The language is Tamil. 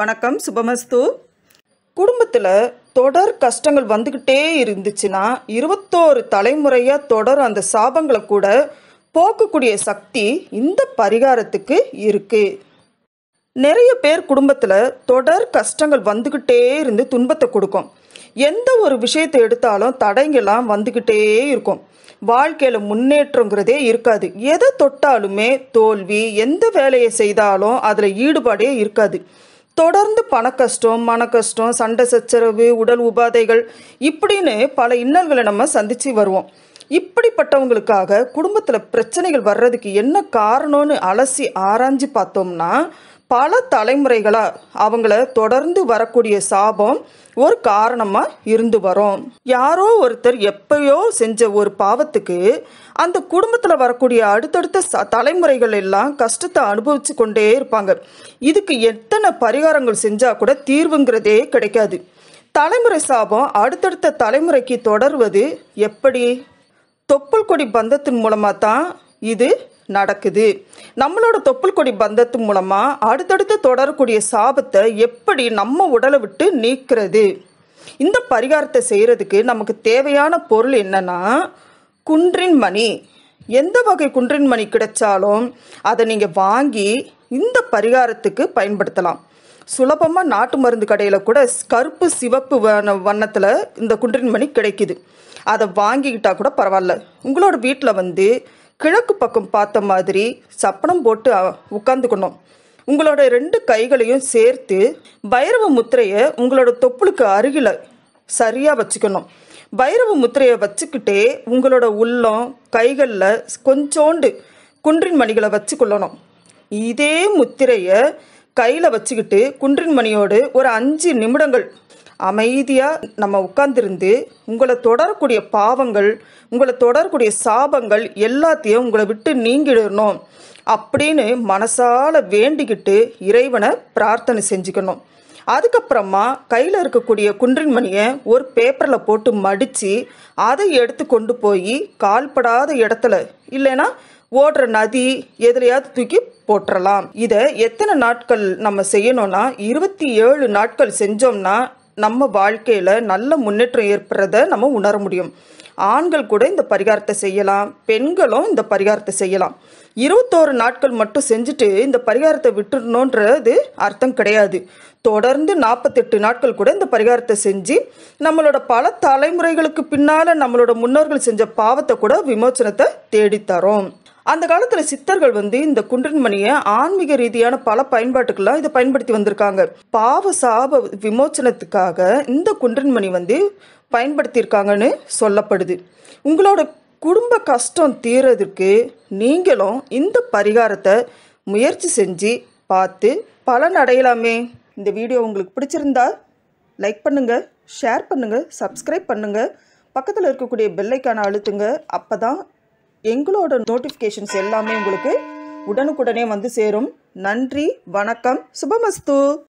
வணக்கம் சுபமஸ்து குடும்பத்தில் தொடர் கஷ்டங்கள் வந்துக்கிட்டே இருந்துச்சுன்னா இருபத்தோரு தலைமுறையாக தொடர் அந்த சாபங்களை கூட போக்கக்கூடிய சக்தி இந்த பரிகாரத்துக்கு இருக்குது நிறைய பேர் குடும்பத்தில் தொடர் கஷ்டங்கள் வந்துக்கிட்டே இருந்து துன்பத்தை கொடுக்கும் எந்த ஒரு விஷயத்தை எடுத்தாலும் தடைங்கெல்லாம் வந்துக்கிட்டே இருக்கும் வாழ்க்கையில் முன்னேற்றங்கிறதே இருக்காது எதை தொட்டாலுமே தோல்வி எந்த வேலையை செய்தாலும் அதில் ஈடுபாடே இருக்காது தொடர்ந்து பண கஷ்டம் மன கஷ்டம் சண்டை சச்சரவு உடல் உபாதைகள் இப்படின்னு பல இன்னல்களை நம்ம சந்தித்து வருவோம் இப்படிப்பட்டவங்களுக்காக குடும்பத்தில் பிரச்சனைகள் வர்றதுக்கு என்ன காரணம்னு அலசி ஆராய்ஞ்சு பார்த்தோம்னா பல தலைமுறைகளாக அவங்கள தொடர்ந்து வரக்கூடிய சாபம் ஒரு காரணமாக இருந்து வரும் யாரோ ஒருத்தர் எப்பயோ செஞ்ச ஒரு பாவத்துக்கு அந்த குடும்பத்தில் வரக்கூடிய அடுத்தடுத்த தலைமுறைகள் எல்லாம் கஷ்டத்தை அனுபவித்து கொண்டே இருப்பாங்க இதுக்கு எத்தனை பரிகாரங்கள் செஞ்சால் கூட தீர்வுங்கிறதே கிடைக்காது தலைமுறை சாபம் அடுத்தடுத்த தலைமுறைக்கு தொடர்வது எப்படி தொப்புள் கொடி பந்தத்தின் மூலமாக தான் இது நடக்குது நம்மளோட தொப்புள் கொடி பந்தத்து மூலமாக அடுத்தடுத்து தொடரக்கூடிய சாபத்தை எப்படி நம்ம உடலை விட்டு நீக்கிறது இந்த பரிகாரத்தை செய்கிறதுக்கு நமக்கு தேவையான பொருள் என்னென்னா குன்றின் மணி எந்த வகை குன்றின் மணி கிடைச்சாலும் அதை நீங்கள் வாங்கி இந்த பரிகாரத்துக்கு பயன்படுத்தலாம் சுலபமாக நாட்டு மருந்து கடையில் கூட கருப்பு சிவப்பு வண்ண வண்ணத்தில் இந்த குன்றின் மணி கிடைக்குது அதை வாங்கிக்கிட்டால் கூட பரவாயில்ல உங்களோட வீட்டில் வந்து கிழக்கு பக்கம் பார்த்த மாதிரி சப்பனம் போட்டு உட்காந்துக்கணும் உங்களோட ரெண்டு கைகளையும் சேர்த்து பைரவ முத்திரையை உங்களோட தொப்புளுக்கு அருகில் சரியாக வச்சுக்கணும் பைரவ முத்திரையை வச்சுக்கிட்டே உங்களோட உள்ளம் கைகளில் கொஞ்சோண்டு குன்றின் மணிகளை வச்சுக்கொள்ளணும் இதே முத்திரையை கையில் வச்சுக்கிட்டு குன்றின் மணியோடு ஒரு அஞ்சு நிமிடங்கள் அமைதியாக நம்ம உட்கார்ந்துருந்து உங்களை தொடரக்கூடிய பாவங்கள் உங்களை தொடரக்கூடிய சாபங்கள் எல்லாத்தையும் உங்களை விட்டு நீங்கிடணும் அப்படின்னு மனசால் வேண்டிக்கிட்டு இறைவனை பிரார்த்தனை செஞ்சுக்கணும் அதுக்கப்புறமா கையில் இருக்கக்கூடிய குன்றின்மணியை ஒரு பேப்பரில் போட்டு மடித்து அதை எடுத்து கொண்டு போய் கால்படாத இடத்துல இல்லைன்னா ஓடுற நதி எதுலையாவது தூக்கி போட்டுறலாம் இதை எத்தனை நாட்கள் நம்ம செய்யணும்னா இருபத்தி ஏழு நாட்கள் செஞ்சோம்னா நம்ம வாழ்க்கையில் நல்ல முன்னேற்றம் ஏற்படுறத நம்ம உணர முடியும் ஆண்கள் கூட இந்த பரிகாரத்தை செய்யலாம் பெண்களும் இந்த பரிகாரத்தை செய்யலாம் இருபத்தோரு நாட்கள் மட்டும் செஞ்சுட்டு இந்த பரிகாரத்தை விட்டுடணுன்றது அர்த்தம் கிடையாது தொடர்ந்து நாற்பத்தெட்டு நாட்கள் கூட இந்த பரிகாரத்தை செஞ்சு நம்மளோட பல தலைமுறைகளுக்கு பின்னால் நம்மளோட முன்னோர்கள் செஞ்ச பாவத்தை கூட விமோச்சனத்தை தேடித்தரோம் அந்த காலத்தில் சித்தர்கள் வந்து இந்த குன்றன்மணியை ஆன்மீக ரீதியான பல பயன்பாட்டுக்கெல்லாம் இதை பயன்படுத்தி வந்திருக்காங்க பாவ சாப விமோச்சனத்துக்காக இந்த குன்றன்மணி வந்து பயன்படுத்தியிருக்காங்கன்னு சொல்லப்படுது உங்களோட குடும்ப கஷ்டம் தீரதுக்கு நீங்களும் இந்த பரிகாரத்தை முயற்சி செஞ்சு பார்த்து பலன் அடையலாமே இந்த வீடியோ உங்களுக்கு பிடிச்சிருந்தா லைக் பண்ணுங்கள் ஷேர் பண்ணுங்கள் சப்ஸ்கிரைப் பண்ணுங்கள் பக்கத்தில் இருக்கக்கூடிய பெல்லைக்கான அழுத்துங்க அப்போ தான் எங்களோட நோட்டிஃபிகேஷன்ஸ் எல்லாமே உங்களுக்கு உடனுக்குடனே வந்து சேரும் நன்றி வணக்கம் சுபமஸ்து